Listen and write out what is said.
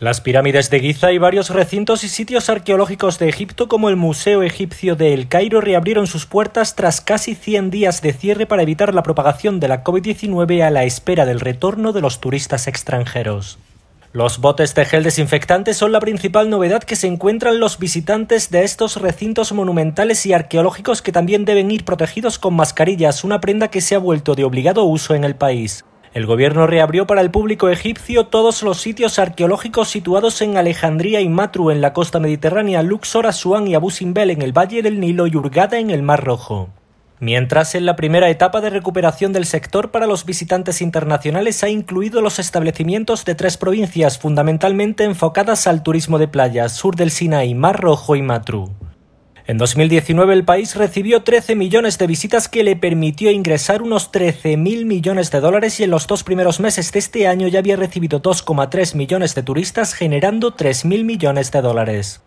Las pirámides de Giza y varios recintos y sitios arqueológicos de Egipto como el Museo Egipcio de El Cairo reabrieron sus puertas tras casi 100 días de cierre para evitar la propagación de la COVID-19 a la espera del retorno de los turistas extranjeros. Los botes de gel desinfectante son la principal novedad que se encuentran los visitantes de estos recintos monumentales y arqueológicos que también deben ir protegidos con mascarillas, una prenda que se ha vuelto de obligado uso en el país. El gobierno reabrió para el público egipcio todos los sitios arqueológicos situados en Alejandría y Matru en la costa mediterránea, Luxor, Asuán y Abu Simbel en el Valle del Nilo y Urgada en el Mar Rojo. Mientras en la primera etapa de recuperación del sector para los visitantes internacionales ha incluido los establecimientos de tres provincias fundamentalmente enfocadas al turismo de playa, sur del Sinaí, Mar Rojo y Matru. En 2019 el país recibió 13 millones de visitas que le permitió ingresar unos 13.000 millones de dólares y en los dos primeros meses de este año ya había recibido 2,3 millones de turistas generando 3.000 millones de dólares.